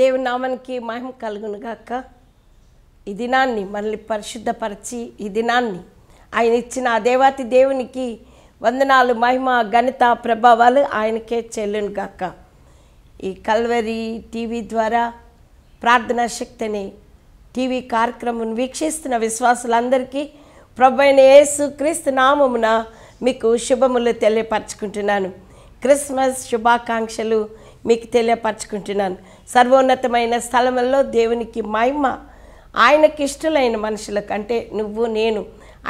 దేవుని నామానికి మహిమ కలుగునుగాక ఈ దినాన్ని మనల్ని పరిశుద్ధపరిచి ఈ దినాన్ని ఆయన ఇచ్చిన దేవాతి దేవునికి వందనాలు మహిమ ఘనత ప్రభావాలు ఆయనకే చెల్లును గాక ఈ కల్వరి టీవీ ద్వారా ప్రార్థనా శక్తిని టీవీ కార్యక్రమం వీక్షిస్తున్న విశ్వాసులందరికీ ప్రభైన యేసు క్రీస్తు నామమున మీకు శుభములు తెలియపరచుకుంటున్నాను క్రిస్మస్ శుభాకాంక్షలు మీకు తెలియపరచుకుంటున్నాను సర్వోన్నతమైన స్థలంలో దేవునికి మహిమ ఆయనకిష్టలైన మనుషులకు అంటే నువ్వు నేను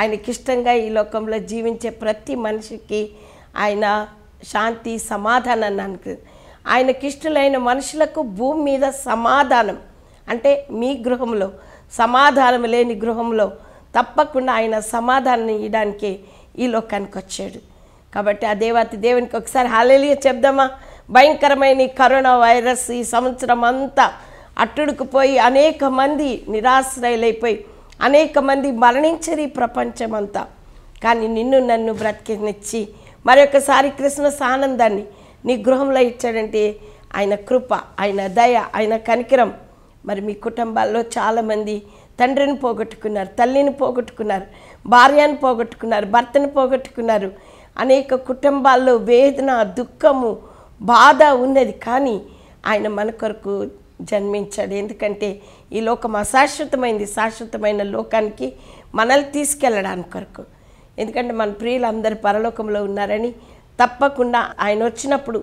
ఆయనకిష్టంగా ఈ లోకంలో జీవించే ప్రతి మనిషికి ఆయన శాంతి సమాధానాన్ని అనుకు ఆయనకిష్టలైన మనుషులకు భూమి మీద సమాధానం అంటే మీ గృహంలో సమాధానం లేని గృహంలో తప్పకుండా ఆయన సమాధానం ఇవ్వడానికే ఈ లోకానికి వచ్చాడు కాబట్టి ఆ దేవాతి దేవునికి ఒకసారి హాలేలిగా చెప్దామా భయంకరమైన కరోనా వైరస్ ఈ సంవత్సరం అంతా అట్టుడుకుపోయి అనేక మంది నిరాశ్రయులైపోయి అనేక మంది మరణించరు ప్రపంచం అంతా కానీ నిన్ను నన్ను బ్రతికినిచ్చి మరొకసారి క్రిస్మస్ ఆనందాన్ని నీ గృహంలో ఇచ్చాడంటే ఆయన కృప ఆయన దయ ఆయన కనికరం మరి మీ కుటుంబాల్లో చాలామంది తండ్రిని పోగొట్టుకున్నారు తల్లిని పోగొట్టుకున్నారు భార్యను పోగొట్టుకున్నారు భర్తను పోగొట్టుకున్నారు అనేక కుటుంబాల్లో వేదన దుఃఖము బాధ ఉన్నది కానీ ఆయన మన కొరకు జన్మించాడు ఎందుకంటే ఈ లోకం అశాశ్వతమైంది శాశ్వతమైన లోకానికి మనల్ని తీసుకెళ్ళడానికి కొరకు ఎందుకంటే మన ప్రియులు అందరు పరలోకంలో ఉన్నారని తప్పకుండా ఆయన వచ్చినప్పుడు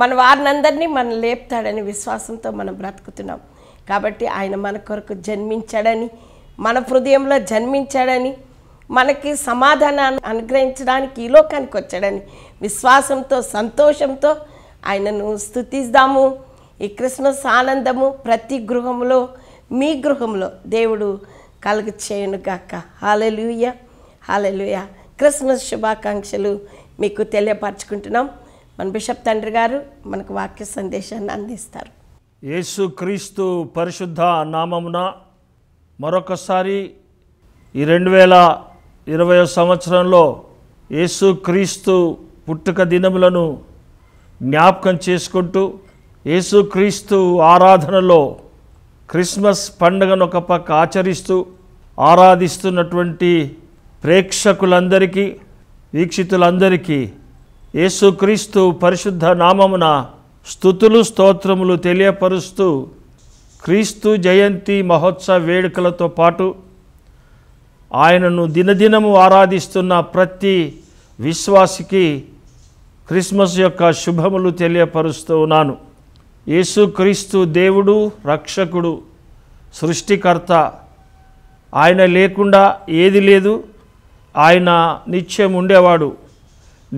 మన అందరినీ మనం లేపుతాడని విశ్వాసంతో మనం బ్రతుకుతున్నాం కాబట్టి ఆయన మన కొరకు జన్మించాడని మన హృదయంలో జన్మించాడని మనకి సమాధానాన్ని అనుగ్రహించడానికి ఈ లోకానికి వచ్చాడని విశ్వాసంతో సంతోషంతో ఆయనను స్థుతిస్తాము ఈ క్రిస్మస్ ఆనందము ప్రతి గృహంలో మీ గృహంలో దేవుడు కలుగు చేయను గాక హాలలుయ హాలలుయ క్రిస్మస్ శుభాకాంక్షలు మీకు తెలియపరచుకుంటున్నాం మన బిషప్ తండ్రి గారు మనకు వాక్య సందేశాన్ని అందిస్తారు యేసు క్రీస్తు పరిశుద్ధ నామమున మరొకసారి ఈ రెండు వేల ఇరవై సంవత్సరంలో యేసు క్రీస్తు పుట్టుక దినములను జ్ఞాపకం చేసుకుంటూ యేసుక్రీస్తు ఆరాధనలో క్రిస్మస్ పండుగను ఒక పక్క ఆచరిస్తూ ఆరాధిస్తున్నటువంటి ప్రేక్షకులందరికీ వీక్షితులందరికీ యేసుక్రీస్తు పరిశుద్ధ నామమున స్థుతులు స్తోత్రములు తెలియపరుస్తూ క్రీస్తు జయంతి మహోత్సవ వేడుకలతో పాటు ఆయనను దినదినము ఆరాధిస్తున్న ప్రతి విశ్వాసికి క్రిస్మస్ యొక్క శుభములు తెలియపరుస్తూ ఉన్నాను యేసుక్రీస్తు దేవుడు రక్షకుడు సృష్టికర్త ఆయన లేకుండా ఏది లేదు ఆయన నిత్యం ఉండేవాడు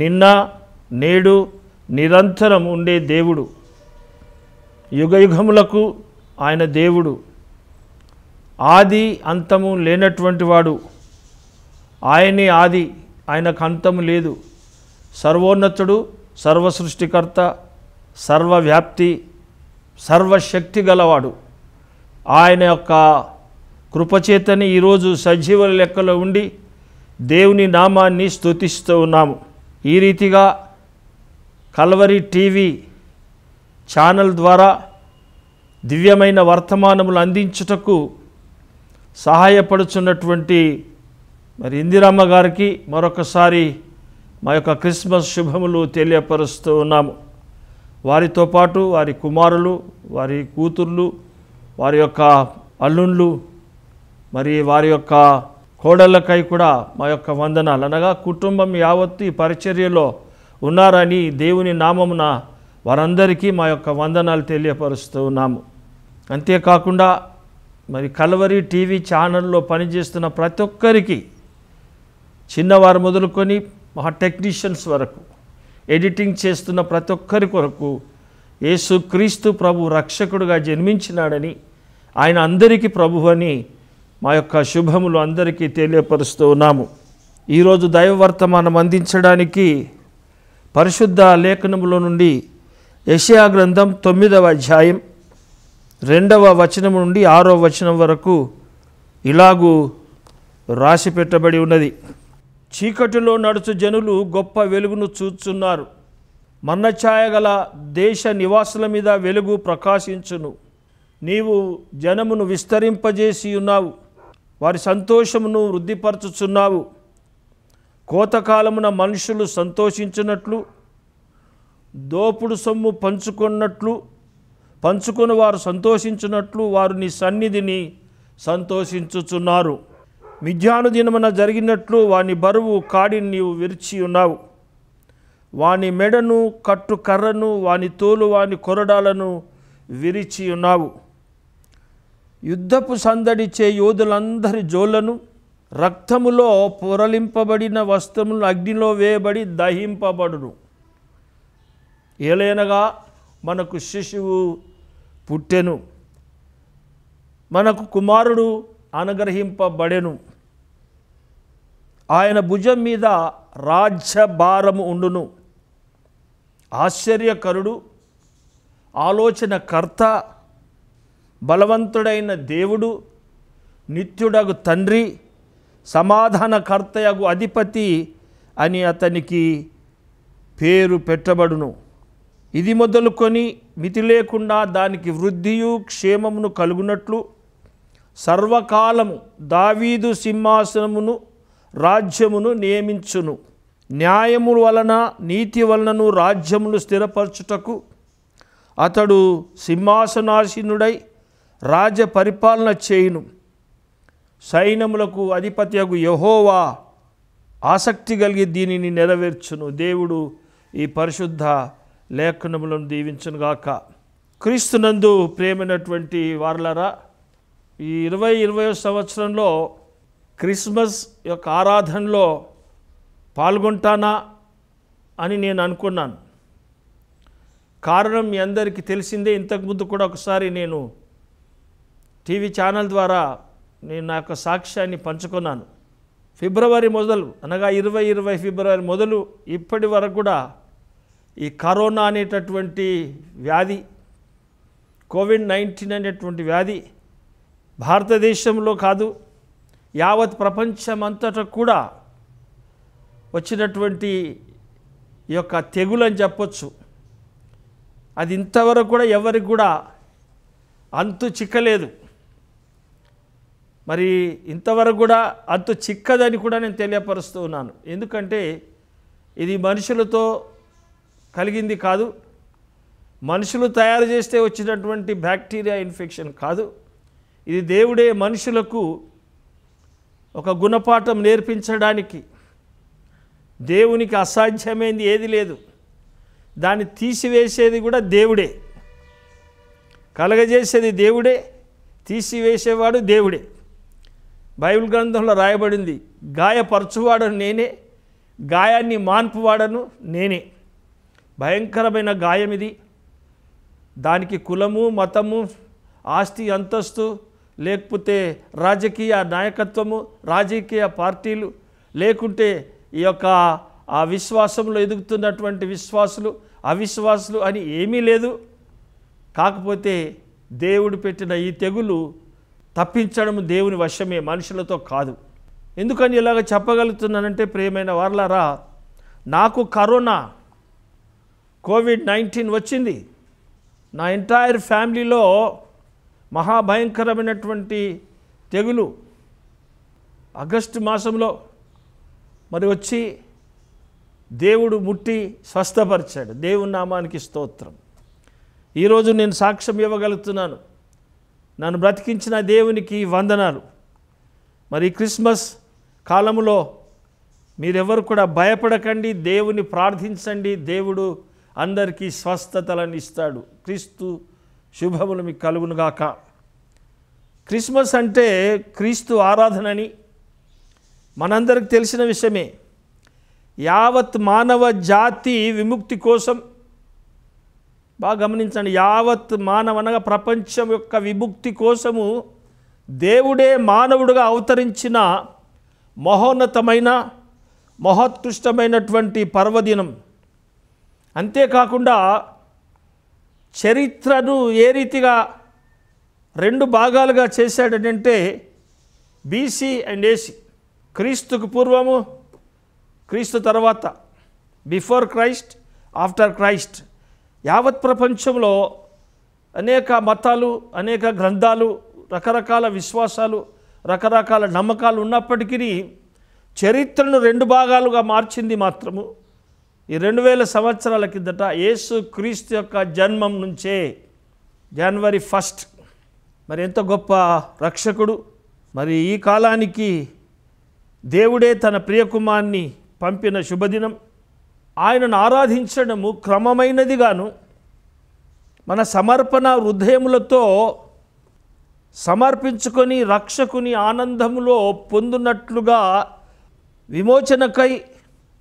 నిన్న నేడు నిరంతరం ఉండే దేవుడు యుగయుగములకు ఆయన దేవుడు ఆది అంతము లేనటువంటి వాడు ఆయనే ఆది ఆయనకు అంతము లేదు సర్వోన్నతుడు సర్వసృష్టికర్త సర్వవ్యాప్తి సర్వశక్తి గలవాడు ఆయన యొక్క కృపచేతని ఈరోజు సజీవుల లెక్కలో ఉండి దేవుని నామాన్ని స్థుతిస్తూ ఉన్నాము ఈ రీతిగా కల్వరి టీవీ ఛానల్ ద్వారా దివ్యమైన వర్తమానములు అందించుటకు సహాయపడుచున్నటువంటి మరి ఇందిరమ్మ గారికి మరొకసారి మా యొక్క క్రిస్మస్ శుభములు తెలియపరుస్తూ ఉన్నాము వారితో పాటు వారి కుమారులు వారి కూతుర్లు వారి యొక్క అల్లుళ్ళు మరి వారి యొక్క కోడళ్ళకై కూడా మా యొక్క వందనాలు అనగా కుటుంబం యావత్తు ఈ పరిచర్యలో ఉన్నారని దేవుని నామమున వారందరికీ మా యొక్క వందనాలు తెలియపరుస్తూ ఉన్నాము అంతేకాకుండా మరి కలవరి టీవీ ఛానల్లో పనిచేస్తున్న ప్రతి ఒక్కరికి చిన్నవారు మొదలుకొని మహా టెక్నీషియన్స్ వరకు ఎడిటింగ్ చేస్తున్న ప్రతి ఒక్కరి కొరకు యేసు క్రీస్తు ప్రభు రక్షకుడుగా జన్మించినాడని ఆయన అందరికీ ప్రభు అని మా యొక్క శుభములు అందరికీ తెలియపరుస్తూ ఉన్నాము ఈరోజు దైవవర్తమానం అందించడానికి పరిశుద్ధ లేఖనములో నుండి యశయా గ్రంథం తొమ్మిదవ అధ్యాయం రెండవ వచనం నుండి ఆరో వచనం వరకు ఇలాగూ రాసి పెట్టబడి ఉన్నది చీకటిలో నడుచు జనులు గొప్ప వెలుగును చూచున్నారు మన్నఛాయ గల దేశ నివాసుల మీద వెలుగు ప్రకాశించును నీవు జనమును విస్తరింపజేసి ఉన్నావు వారి సంతోషమును వృద్ధిపరచుచున్నావు కోతకాలమున మనుషులు సంతోషించినట్లు దోపుడు సొమ్ము పంచుకున్నట్లు పంచుకొని వారు సంతోషించినట్లు వారు నీ సన్నిధిని సంతోషించుచున్నారు మిథ్యానుదినమున జరిగినట్లు వాని బరువు కాడిని నీవు విరిచి ఉన్నావు వాని మెడను కట్టు కర్రను వాని తోలు వాని కొరడాలను విరిచి ఉన్నావు యుద్ధపు సందడిచే యోధులందరి జోళ్లను రక్తములో పొరలింపబడిన వస్త్రములు అగ్నిలో వేయబడి దహింపబడును ఏలైనగా మనకు శిశువు పుట్టెను మనకు కుమారుడు అనుగ్రహింపబడెను ఆయన భుజం మీద రాజ్యభారము ఉండును ఆశ్చర్యకరుడు ఆలోచనకర్త బలవంతుడైన దేవుడు నిత్యుడగు తండ్రి సమాధానకర్తయగు అధిపతి అని అతనికి పేరు పెట్టబడును ఇది మొదలుకొని మితి లేకుండా దానికి వృద్ధియు క్షేమమును కలుగునట్లు సర్వకాలము దావీదు సింహాసనమును రాజ్యమును నియమించును న్యాయముల వలన నీతి వలనను రాజ్యమును స్థిరపరచుటకు అతడు సింహాసనాశీనుడై రాజ పరిపాలన చేయును సైన్యములకు అధిపత్యకు యహోవా ఆసక్తి కలిగి దీనిని నెరవేర్చును దేవుడు ఈ పరిశుద్ధ లేఖనములను దీవించునుగాక క్రీస్తునందు ప్రేమైనటువంటి వార్లరా ఈ ఇరవై ఇరవై సంవత్సరంలో క్రిస్మస్ యొక్క ఆరాధనలో పాల్గొంటానా అని నేను అనుకున్నాను కారణం మీ అందరికీ తెలిసిందే ఇంతకుముందు కూడా ఒకసారి నేను టీవీ ఛానల్ ద్వారా నేను నా యొక్క సాక్ష్యాన్ని పంచుకున్నాను ఫిబ్రవరి మొదలు అనగా ఇరవై ఇరవై ఫిబ్రవరి మొదలు ఇప్పటి వరకు కూడా ఈ కరోనా అనేటటువంటి వ్యాధి కోవిడ్ నైన్టీన్ అనేటువంటి వ్యాధి భారతదేశంలో కాదు యావత్ ప్రపంచమంతటా కూడా వచ్చినటువంటి ఈ యొక్క తెగులు అని చెప్పొచ్చు అది ఇంతవరకు కూడా ఎవరికి కూడా అంతు చిక్కలేదు మరి ఇంతవరకు కూడా అంతు చిక్కదని కూడా నేను తెలియపరుస్తూ ఉన్నాను ఎందుకంటే ఇది మనుషులతో కలిగింది కాదు మనుషులు తయారు చేస్తే వచ్చినటువంటి బ్యాక్టీరియా ఇన్ఫెక్షన్ కాదు ఇది దేవుడే మనుషులకు ఒక గుణపాఠం నేర్పించడానికి దేవునికి అసాధ్యమైంది ఏది లేదు దాన్ని తీసివేసేది కూడా దేవుడే కలగజేసేది దేవుడే తీసివేసేవాడు దేవుడే బైబిల్ గ్రంథంలో రాయబడింది గాయపరచువాడను నేనే గాయాన్ని మాన్పువాడను నేనే భయంకరమైన గాయం ఇది దానికి కులము మతము ఆస్తి అంతస్తు లేకపోతే రాజకీయ నాయకత్వము రాజకీయ పార్టీలు లేకుంటే ఈ యొక్క ఆ విశ్వాసంలో ఎదుగుతున్నటువంటి విశ్వాసులు అవిశ్వాసులు అని ఏమీ లేదు కాకపోతే దేవుడు పెట్టిన ఈ తెగులు తప్పించడం దేవుని వశమే మనుషులతో కాదు ఎందుకని ఇలాగ చెప్పగలుగుతున్నానంటే ప్రియమైన వర్లారా నాకు కరోనా కోవిడ్ నైన్టీన్ వచ్చింది నా ఎంటైర్ ఫ్యామిలీలో మహాభయంకరమైనటువంటి తెగులు ఆగస్టు మాసంలో మరి వచ్చి దేవుడు ముట్టి స్వస్థపరిచాడు దేవుని నామానికి స్తోత్రం ఈరోజు నేను సాక్ష్యం ఇవ్వగలుగుతున్నాను నన్ను బ్రతికించిన దేవునికి వందనాలు మరి క్రిస్మస్ కాలంలో మీరెవరు కూడా భయపడకండి దేవుని ప్రార్థించండి దేవుడు అందరికీ స్వస్థతలను ఇస్తాడు క్రీస్తు శుభములు మీకు కలుగునుగాక క్రిస్మస్ అంటే క్రీస్తు ఆరాధనని మనందరికి తెలిసిన విషయమే యావత్ మానవ జాతి విముక్తి కోసం బాగా గమనించండి యావత్ మానవనగా ప్రపంచం యొక్క విముక్తి కోసము దేవుడే మానవుడుగా అవతరించిన మహోన్నతమైన మహోత్కృష్టమైనటువంటి పర్వదినం అంతేకాకుండా చరిత్రను ఏ రీతిగా రెండు భాగాలుగా చేశాడంటే బీసీ అండ్ ఏసీ క్రీస్తుకు పూర్వము క్రీస్తు తర్వాత బిఫోర్ క్రైస్ట్ ఆఫ్టర్ క్రైస్ట్ యావత్ ప్రపంచంలో అనేక మతాలు అనేక గ్రంథాలు రకరకాల విశ్వాసాలు రకరకాల నమ్మకాలు ఉన్నప్పటికీ చరిత్రను రెండు భాగాలుగా మార్చింది మాత్రము ఈ రెండు వేల సంవత్సరాల కిందట యేసు క్రీస్తు యొక్క జన్మం నుంచే జనవరి ఫస్ట్ మరి ఎంత గొప్ప రక్షకుడు మరి ఈ కాలానికి దేవుడే తన ప్రియకుమార్ని పంపిన శుభదినం ఆయనను ఆరాధించడము క్రమమైనది గాను మన సమర్పణ హృదయములతో సమర్పించుకొని రక్షకుని ఆనందములో పొందునట్లుగా విమోచనకై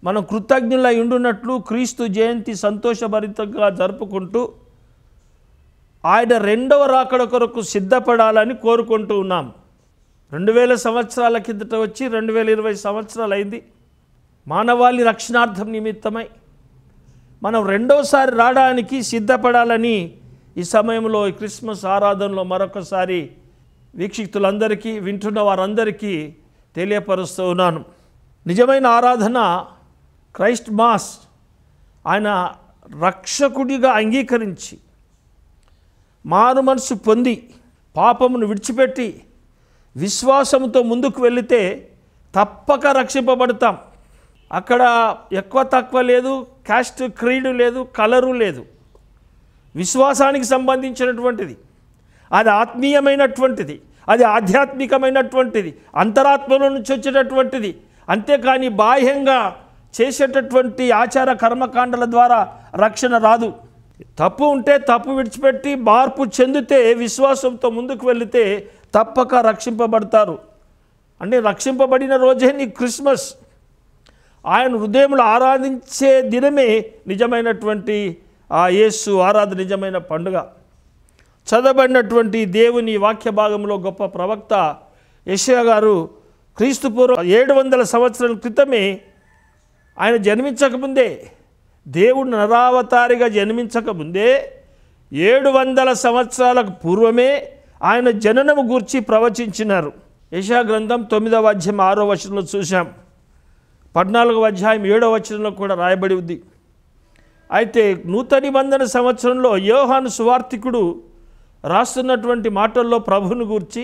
మనం కృతజ్ఞులై ఉండున్నట్లు క్రీస్తు జయంతి సంతోషభరితంగా జరుపుకుంటూ ఆయన రెండవ రాకడ కొరకు సిద్ధపడాలని కోరుకుంటూ ఉన్నాం రెండు వేల సంవత్సరాల కిందట వచ్చి రెండు వేల ఇరవై సంవత్సరాలు అయింది మానవాళి రక్షణార్థం నిమిత్తమై మనం రెండోసారి రావడానికి సిద్ధపడాలని ఈ సమయంలో ఈ క్రిస్మస్ ఆరాధనలో మరొకసారి వీక్షితులందరికీ వింటున్న వారందరికీ తెలియపరుస్తూ ఉన్నాను నిజమైన ఆరాధన క్రైస్ట్ మాస్ ఆయన రక్షకుడిగా అంగీకరించి మారు మనసు పొంది పాపమును విడిచిపెట్టి విశ్వాసంతో ముందుకు వెళితే తప్పక రక్షింపబడతాం అక్కడ ఎక్కువ తక్కువ లేదు క్యాస్ట్ క్రీడు లేదు కలరు లేదు విశ్వాసానికి సంబంధించినటువంటిది అది ఆత్మీయమైనటువంటిది అది ఆధ్యాత్మికమైనటువంటిది అంతరాత్మలో నుంచి వచ్చేటటువంటిది అంతేకాని బాహ్యంగా చేసేటటువంటి ఆచార కర్మకాండల ద్వారా రక్షణ రాదు తప్పు ఉంటే తప్పు విడిచిపెట్టి మార్పు చెందితే విశ్వాసంతో ముందుకు వెళితే తప్పక రక్షింపబడతారు అంటే రక్షింపబడిన రోజే నీ క్రిస్మస్ ఆయన హృదయంలో ఆరాధించే దినమే నిజమైనటువంటి ఆ యేసు ఆరాధ నిజమైన పండుగ చదవబడినటువంటి దేవుని వాక్య భాగంలో గొప్ప ప్రవక్త యశ గారు క్రీస్తుపూర్వ ఏడు వందల సంవత్సరాల క్రితమే ఆయన జన్మించకముందే దేవుడు నరావతారిగా జన్మించకముందే ఏడు వందల సంవత్సరాలకు పూర్వమే ఆయన జననము గూర్చి ప్రవచించినారు యశా గ్రంథం తొమ్మిదవ అధ్యాయం ఆరో వచనంలో చూశాం పద్నాలుగవ అధ్యాయం ఏడవ వచనంలో కూడా రాయబడి ఉంది అయితే నూతన బంధన సంవత్సరంలో యోహాను సువార్థికుడు రాస్తున్నటువంటి మాటల్లో ప్రభువును గూర్చి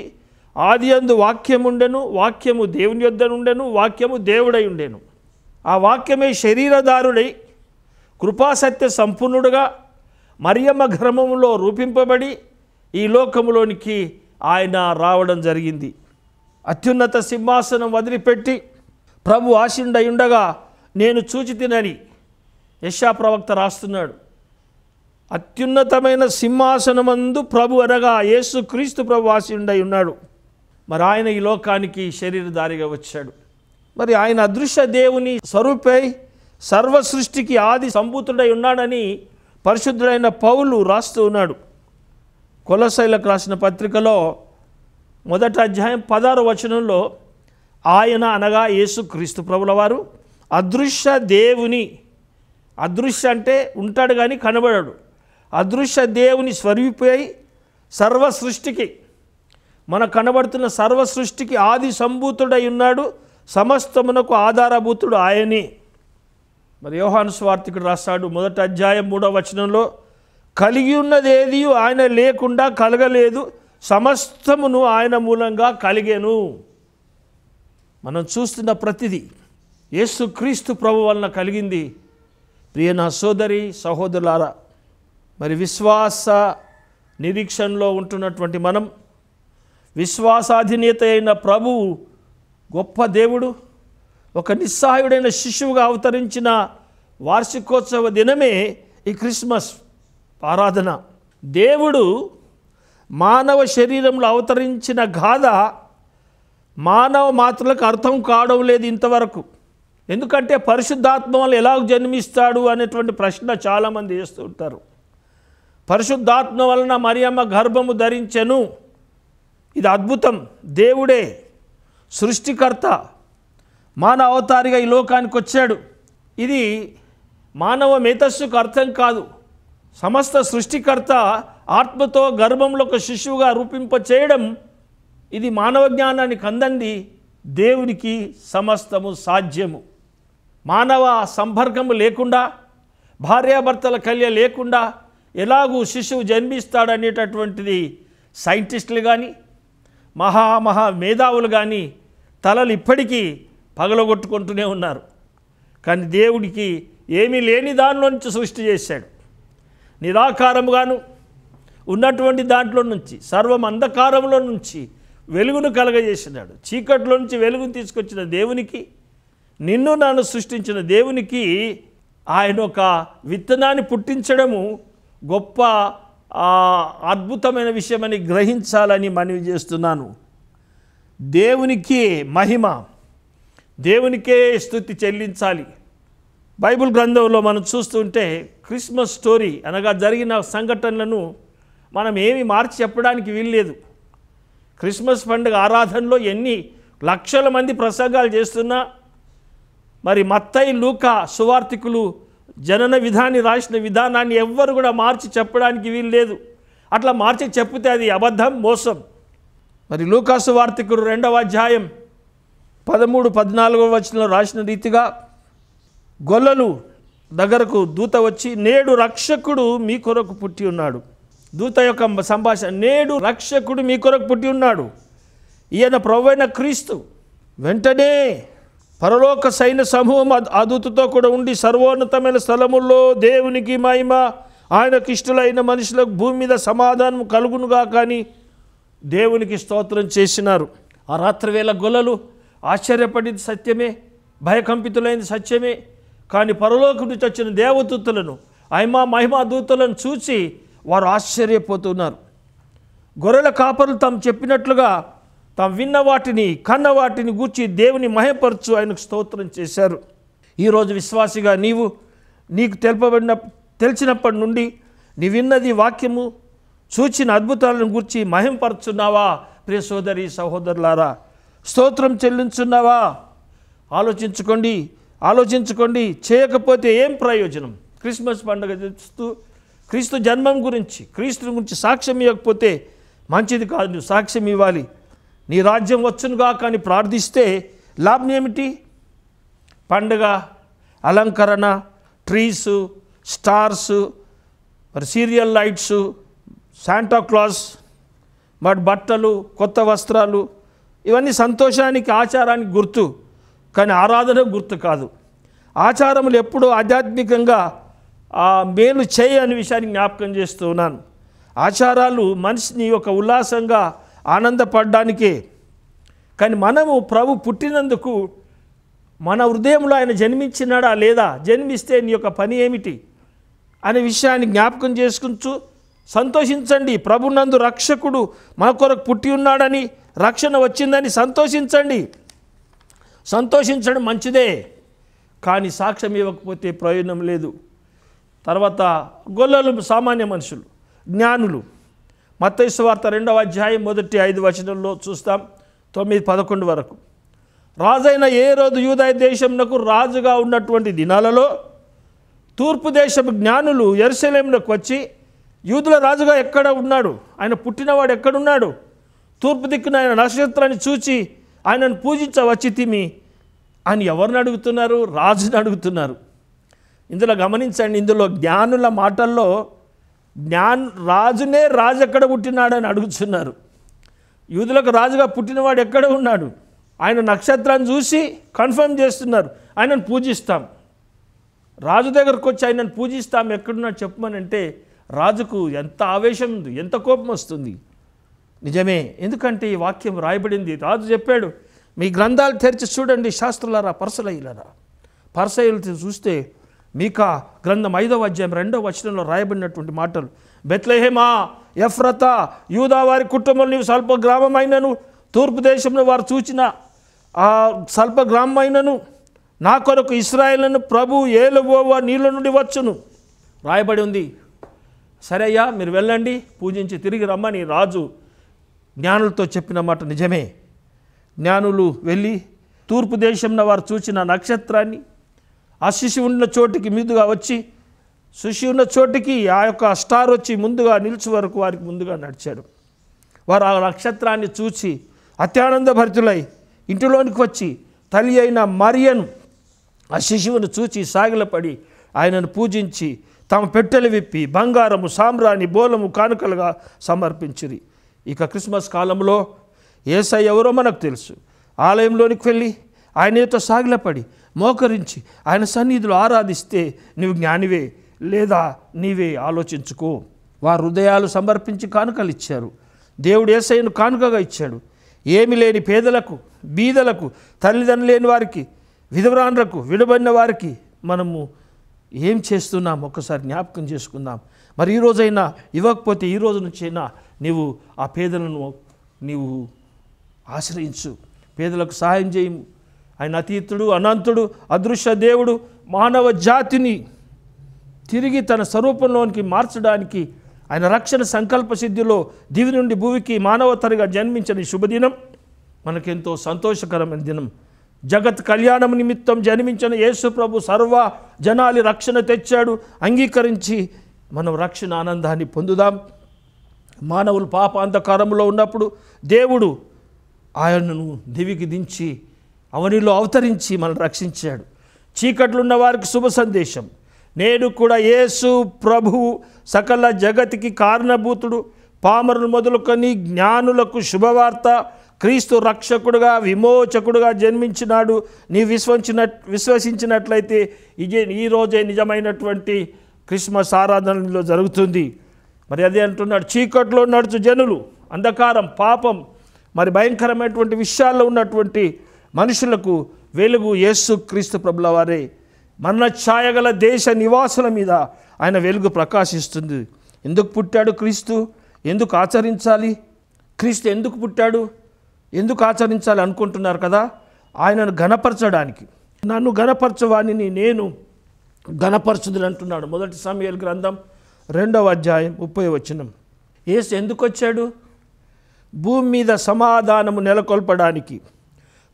ఆది అందు వాక్యముండెను వాక్యము దేవుని యొద్ద నుండెను వాక్యము దేవుడై ఉండెను ఆ వాక్యమే శరీరదారుడై కృపాసత్య సంపూర్ణుడుగా మరియమ్మ గ్రహమంలో రూపింపబడి ఈ లోకంలోనికి ఆయన రావడం జరిగింది అత్యున్నత సింహాసనం వదిలిపెట్టి ప్రభు ఉండగా నేను చూచి తినని యశా ప్రవక్త రాస్తున్నాడు అత్యున్నతమైన సింహాసనమందు ప్రభు అనగా క్రీస్తు ప్రభు ఆశిండై ఉన్నాడు మరి ఆయన ఈ లోకానికి శరీరధారిగా వచ్చాడు మరి ఆయన అదృశ్య దేవుని స్వరూపై సర్వ సృష్టికి ఆది సంభూతుడై ఉన్నాడని పరిశుద్ధుడైన పౌలు రాస్తూ ఉన్నాడు కొలసైలకు రాసిన పత్రికలో మొదట అధ్యాయం పదారు వచనంలో ఆయన అనగా యేసు క్రీస్తు ప్రభుల వారు అదృశ్య దేవుని అదృశ్య అంటే ఉంటాడు కానీ కనబడాడు అదృశ్య దేవుని స్వరూపై సర్వ సృష్టికి మన కనబడుతున్న సర్వ సృష్టికి ఆది సంభూతుడై ఉన్నాడు సమస్తమునకు ఆధారభూతుడు ఆయనే మరి యోహాను స్వార్థికుడు రాస్తాడు మొదటి అధ్యాయం మూడవ వచనంలో కలిగి ఉన్నదేది ఆయన లేకుండా కలగలేదు సమస్తమును ఆయన మూలంగా కలిగాను మనం చూస్తున్న ప్రతిదీ యేసు క్రీస్తు ప్రభు వలన కలిగింది ప్రియ నా సోదరి సహోదరులారా మరి విశ్వాస నిరీక్షణలో ఉంటున్నటువంటి మనం విశ్వాసాధినేత అయిన ప్రభువు గొప్ప దేవుడు ఒక నిస్సహాయుడైన శిశువుగా అవతరించిన వార్షికోత్సవ దినమే ఈ క్రిస్మస్ ఆరాధన దేవుడు మానవ శరీరంలో అవతరించిన గాథ మానవ మాత్రలకు అర్థం కావడం లేదు ఇంతవరకు ఎందుకంటే పరిశుద్ధాత్మ వల్ల ఎలా జన్మిస్తాడు అనేటువంటి ప్రశ్న చాలామంది వేస్తూ ఉంటారు పరిశుద్ధాత్మ వలన మరియమ్మ గర్భము ధరించెను ఇది అద్భుతం దేవుడే సృష్టికర్త మానవ అవతారిగా ఈ లోకానికి వచ్చాడు ఇది మానవ మేధస్సుకు అర్థం కాదు సమస్త సృష్టికర్త ఆత్మతో గర్భంలో ఒక శిశువుగా రూపింప చేయడం ఇది మానవ జ్ఞానానికి అందండి దేవునికి సమస్తము సాధ్యము మానవ సంపర్కము లేకుండా భార్యాభర్తల కళ్య లేకుండా ఎలాగూ శిశువు జన్మిస్తాడనేటటువంటిది సైంటిస్టులు కానీ మహా మహా మేధావులు కానీ తలలు ఇప్పటికీ పగలగొట్టుకుంటూనే ఉన్నారు కానీ దేవుడికి ఏమీ లేని దానిలో నుంచి సృష్టి చేశాడు నిరాకారముగాను ఉన్నటువంటి దాంట్లో నుంచి సర్వం అంధకారంలో నుంచి వెలుగును కలగజేసినాడు చీకట్లో నుంచి వెలుగును తీసుకొచ్చిన దేవునికి నిన్ను నన్ను సృష్టించిన దేవునికి ఆయన ఒక విత్తనాన్ని పుట్టించడము గొప్ప అద్భుతమైన విషయమని గ్రహించాలని మనవి చేస్తున్నాను దేవునికి మహిమ దేవునికే స్థుతి చెల్లించాలి బైబిల్ గ్రంథంలో మనం చూస్తుంటే క్రిస్మస్ స్టోరీ అనగా జరిగిన సంఘటనలను మనం ఏమి మార్చి చెప్పడానికి వీల్లేదు క్రిస్మస్ పండుగ ఆరాధనలో ఎన్ని లక్షల మంది ప్రసంగాలు చేస్తున్నా మరి మత్తై లూక సువార్థికులు జనన విధాన్ని రాసిన విధానాన్ని ఎవ్వరు కూడా మార్చి చెప్పడానికి వీలు లేదు అట్లా మార్చి చెప్పితే అది అబద్ధం మోసం మరి లూకాసు వార్తికుడు రెండవ అధ్యాయం పదమూడు పద్నాలుగో వచనంలో రాసిన రీతిగా గొల్లలు దగ్గరకు దూత వచ్చి నేడు రక్షకుడు మీ కొరకు పుట్టి ఉన్నాడు దూత యొక్క సంభాషణ నేడు రక్షకుడు మీ కొరకు పుట్టి ఉన్నాడు ఈయన ప్రవైన క్రీస్తు వెంటనే పరలోక సైన్య సమూహం అదుతుతో కూడా ఉండి సర్వోన్నతమైన స్థలముల్లో దేవునికి మహిమ ఆయనకు ఇష్టలైన మనుషులకు భూమి మీద సమాధానం కలుగునుగా కానీ దేవునికి స్తోత్రం చేసినారు ఆ రాత్రివేళ గొలలు ఆశ్చర్యపడింది సత్యమే భయకంపితులైంది సత్యమే కానీ పరలోకుడి వచ్చిన దేవదూతులను ఆయమా మహిమా దూతలను చూసి వారు ఆశ్చర్యపోతున్నారు గొర్రెల కాపరులు తాము చెప్పినట్లుగా తాము విన్న వాటిని కన్న వాటిని గూర్చి దేవుని మహపరచు ఆయనకు స్తోత్రం చేశారు ఈరోజు విశ్వాసిగా నీవు నీకు తెలుపబడిన తెలిసినప్పటి నుండి నీ విన్నది వాక్యము చూచిన అద్భుతాలను గురించి మహింపరుచున్నావా ప్రియ సోదరి సహోదరులారా స్తోత్రం చెల్లించున్నావా ఆలోచించుకోండి ఆలోచించుకోండి చేయకపోతే ఏం ప్రయోజనం క్రిస్మస్ పండుగ చేస్తూ క్రీస్తు జన్మం గురించి క్రీస్తు గురించి సాక్ష్యం ఇవ్వకపోతే మంచిది కాదు సాక్ష్యం ఇవ్వాలి నీ రాజ్యం వచ్చునుగా కానీ ప్రార్థిస్తే లాభం ఏమిటి పండుగ అలంకరణ ట్రీస్ స్టార్స్ మరి సీరియల్ లైట్స్ శాంటాక్లాస్ మరి బట్టలు కొత్త వస్త్రాలు ఇవన్నీ సంతోషానికి ఆచారానికి గుర్తు కానీ ఆరాధన గుర్తు కాదు ఆచారములు ఎప్పుడూ ఆధ్యాత్మికంగా మేలు చేయి అనే విషయాన్ని జ్ఞాపకం చేస్తూ ఉన్నాను ఆచారాలు మనిషిని ఒక ఉల్లాసంగా ఆనందపడడానికే కానీ మనము ప్రభు పుట్టినందుకు మన హృదయంలో ఆయన జన్మించినాడా లేదా జన్మిస్తే నీ యొక్క పని ఏమిటి అనే విషయాన్ని జ్ఞాపకం చేసుకుంటు సంతోషించండి ప్రభునందు రక్షకుడు మన కొరకు పుట్టి ఉన్నాడని రక్షణ వచ్చిందని సంతోషించండి సంతోషించడం మంచిదే కానీ సాక్ష్యం ఇవ్వకపోతే ప్రయోజనం లేదు తర్వాత గొల్లలు సామాన్య మనుషులు జ్ఞానులు మత్తైసు వార్త రెండవ అధ్యాయం మొదటి ఐదు వచనంలో చూస్తాం తొమ్మిది పదకొండు వరకు రాజైన ఏ రోజు యూదయ దేశంనకు రాజుగా ఉన్నటువంటి దినాలలో తూర్పు దేశపు జ్ఞానులు ఎరుసలేమునకు వచ్చి యూదుల రాజుగా ఎక్కడ ఉన్నాడు ఆయన పుట్టినవాడు ఎక్కడున్నాడు తూర్పు దిక్కున ఆయన నక్షత్రాన్ని చూచి ఆయనను పూజించవచ్చి తిమి ఆయన ఎవరిని అడుగుతున్నారు రాజుని అడుగుతున్నారు ఇందులో గమనించండి ఇందులో జ్ఞానుల మాటల్లో జ్ఞాన్ రాజునే రాజు ఎక్కడ పుట్టినాడని అడుగుతున్నారు యూదులకు రాజుగా పుట్టినవాడు ఎక్కడ ఉన్నాడు ఆయన నక్షత్రాన్ని చూసి కన్ఫర్మ్ చేస్తున్నారు ఆయనను పూజిస్తాం రాజు దగ్గరకు వచ్చి ఆయనను పూజిస్తాం ఎక్కడున్నాడు చెప్పమనంటే రాజుకు ఎంత ఆవేశం ఉంది ఎంత కోపం వస్తుంది నిజమే ఎందుకంటే ఈ వాక్యం రాయబడింది రాజు చెప్పాడు మీ గ్రంథాలు తెరిచి చూడండి శాస్త్రులారా పరసలయ్యలరా పరసయులు చూస్తే మీకా గ్రంథం ఐదవ అధ్యాయం రెండవ వచనంలో రాయబడినటువంటి మాటలు బెత్లహేమా ఎఫ్రత యూదా వారి కుటుంబం నీవు స్వల్ప గ్రామమైనను తూర్పు దేశంలో వారు చూచిన ఆ స్వల్ప గ్రామమైనను నా కొరకు ఇస్రాయేళ్లను ప్రభు ఏలుబోవా నీళ్ళ నుండి వచ్చును రాయబడి ఉంది సరే అయ్యా మీరు వెళ్ళండి పూజించి తిరిగి రమ్మని రాజు జ్ఞానులతో చెప్పిన మాట నిజమే జ్ఞానులు వెళ్ళి తూర్పు దేశంలో వారు చూసిన నక్షత్రాన్ని ఆ శిశి ఉన్న చోటికి మీదుగా వచ్చి శిశి ఉన్న చోటికి ఆ యొక్క స్టార్ వచ్చి ముందుగా నిలిచి వరకు వారికి ముందుగా నడిచారు వారు ఆ నక్షత్రాన్ని చూసి అత్యానంద భరితులై ఇంటిలోనికి వచ్చి తల్లి అయిన మరియను ఆ శిశువును చూచి సాగిలపడి ఆయనను పూజించి తమ పెట్టెలు విప్పి బంగారము సామ్రాణి బోలము కానుకలుగా సమర్పించిరి ఇక క్రిస్మస్ కాలంలో ఏసై ఎవరో మనకు తెలుసు ఆలయంలోనికి వెళ్ళి ఆయనతో సాగిలపడి మోకరించి ఆయన సన్నిధిలో ఆరాధిస్తే నువ్వు జ్ఞానివే లేదా నీవే ఆలోచించుకో వారు హృదయాలు సమర్పించి కానుకలు ఇచ్చారు దేవుడు ఏసైను కానుకగా ఇచ్చాడు ఏమి లేని పేదలకు బీదలకు తల్లిదండ్రులు లేని వారికి విధవరాండ్రకు విడబడిన వారికి మనము ఏం చేస్తున్నాం ఒక్కసారి జ్ఞాపకం చేసుకుందాం మరి ఈ రోజైనా ఇవ్వకపోతే ఈ రోజు నుంచైనా నీవు ఆ పేదలను నీవు ఆశ్రయించు పేదలకు సహాయం చేయము ఆయన అతీతుడు అనంతుడు అదృశ్య దేవుడు మానవ జాతిని తిరిగి తన స్వరూపంలోనికి మార్చడానికి ఆయన రక్షణ సంకల్ప సిద్ధిలో దివి నుండి భూమికి మానవతరిగా జన్మించిన శుభదినం మనకెంతో సంతోషకరమైన దినం జగత్ కళ్యాణం నిమిత్తం జన్మించిన యేసు ప్రభు సర్వ జనాలి రక్షణ తెచ్చాడు అంగీకరించి మనం రక్షణ ఆనందాన్ని పొందుదాం మానవులు పాప అంధకారంలో ఉన్నప్పుడు దేవుడు ఆయనను దివికి దించి అవనిలో అవతరించి మనల్ని రక్షించాడు చీకట్లున్న వారికి శుభ సందేశం నేను కూడా యేసు ప్రభువు సకల జగతికి కారణభూతుడు పామరులు మొదలుకొని జ్ఞానులకు శుభవార్త క్రీస్తు రక్షకుడుగా విమోచకుడుగా జన్మించినాడు నీ విశ్వసించిన విశ్వసించినట్లయితే ఇదే ఈరోజే నిజమైనటువంటి క్రిస్మస్ ఆరాధనలో జరుగుతుంది మరి అదే అంటున్నాడు చీకట్లో నడుచు జనులు అంధకారం పాపం మరి భయంకరమైనటువంటి విషయాల్లో ఉన్నటువంటి మనుషులకు వెలుగు యేసు క్రీస్తు ప్రభుల వారే మన ఛాయగల దేశ నివాసుల మీద ఆయన వెలుగు ప్రకాశిస్తుంది ఎందుకు పుట్టాడు క్రీస్తు ఎందుకు ఆచరించాలి క్రీస్తు ఎందుకు పుట్టాడు ఎందుకు ఆచరించాలి అనుకుంటున్నారు కదా ఆయనను ఘనపరచడానికి నన్ను ఘనపరచవాణిని నేను ఘనపరచుదు అంటున్నాడు మొదటి సమయాల గ్రంథం రెండవ అధ్యాయం ముప్పై వచ్చినం ఏసు ఎందుకు వచ్చాడు భూమి మీద సమాధానము నెలకొల్పడానికి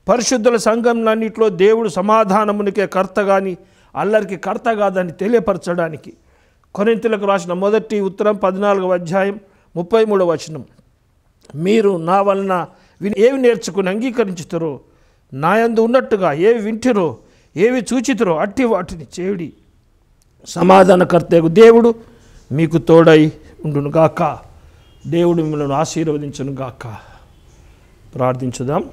పరిశుద్ధుల సంఘంలన్నింటిలో దేవుడు సమాధానమునికే కర్త కానీ అల్లరికి కర్త కాదని తెలియపరచడానికి కొరింతలకు రాసిన మొదటి ఉత్తరం పద్నాలుగవ అధ్యాయం ముప్పై మూడవ వచనం మీరు నా వలన ఏవి నేర్చుకుని అంగీకరించుతారో నాయందు ఉన్నట్టుగా ఏవి వింటిరో ఏవి చూచితురో అట్టి వాటిని చేయుడి సమాధానకర్తకు దేవుడు మీకు తోడై ఉండునుగాక దేవుడు మిమ్మల్ని ఆశీర్వదించునుగాక ప్రార్థించుదాం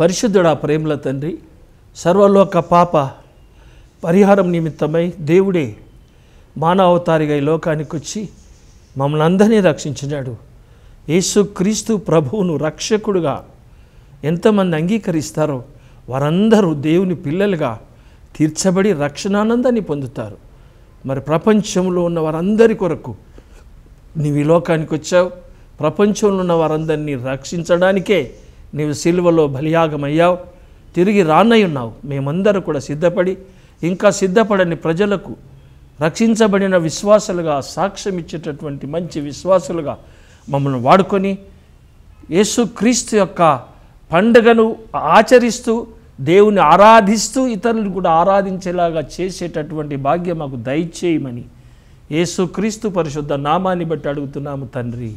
పరిశుద్ధుడా ప్రేమల తండ్రి సర్వలోక పాప పరిహారం నిమిత్తమై దేవుడే మానవతారిగా ఈ లోకానికి వచ్చి మమ్మల్ని అందరినీ రక్షించినాడు యేసుక్రీస్తు ప్రభువును రక్షకుడుగా ఎంతమంది అంగీకరిస్తారో వారందరూ దేవుని పిల్లలుగా తీర్చబడి రక్షణానందాన్ని పొందుతారు మరి ప్రపంచంలో ఉన్న వారందరి కొరకు నీవు ఈ లోకానికి వచ్చావు ప్రపంచంలో ఉన్న వారందరినీ రక్షించడానికే నీవు సిల్వలో అయ్యావు తిరిగి రానై ఉన్నావు మేమందరూ కూడా సిద్ధపడి ఇంకా సిద్ధపడని ప్రజలకు రక్షించబడిన విశ్వాసులుగా సాక్ష్యం ఇచ్చేటటువంటి మంచి విశ్వాసులుగా మమ్మల్ని వాడుకొని యేసుక్రీస్తు యొక్క పండుగను ఆచరిస్తూ దేవుని ఆరాధిస్తూ ఇతరులను కూడా ఆరాధించేలాగా చేసేటటువంటి భాగ్యం మాకు దయచేయమని యేసుక్రీస్తు పరిశుద్ధ నామాన్ని బట్టి అడుగుతున్నాము తండ్రి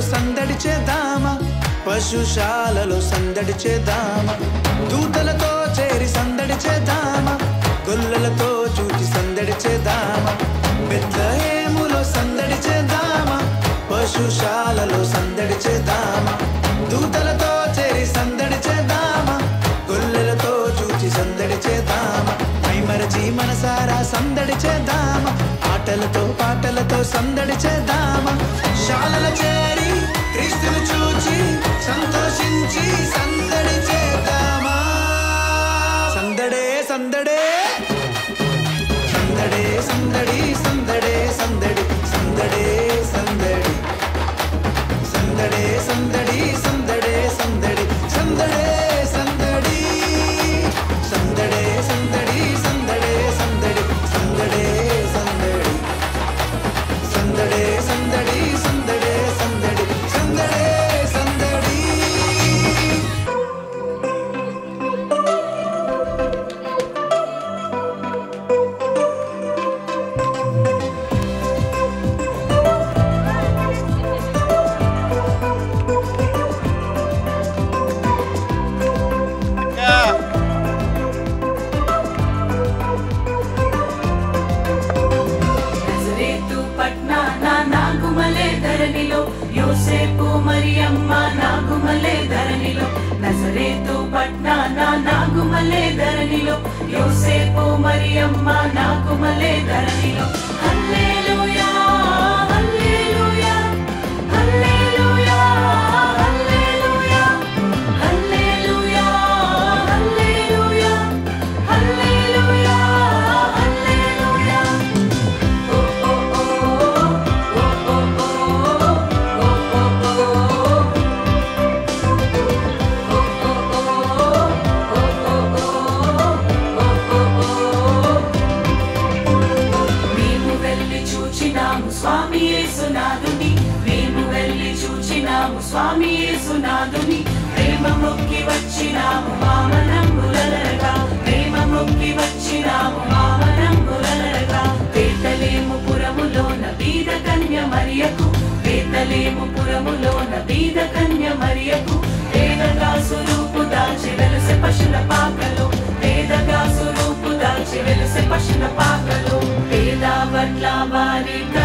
పశుశాలలో సందడి చేద్దామా పశుశాలలో సందడి చేద్దామా దూతలతో చేరి సందడి చేద్దామా గొల్లలతో చూచి సందడి చేద్దామా బెత్తహేములో సందడి చేద్దామా పశుశాలలో సందడి చేద్దామా దూతలతో చేరి సందడి చేద్దామా గొల్లలతో చూచి సందడి చేద్దామా మైమరచి మనసారా సందడి చేద్దామా పాటలతో పాటలతో సందడి చేద్దామా శాలల చేరి క్రీస్తును చూచి సంతోషించి సందడే సందడే पश् नेदा बला वारे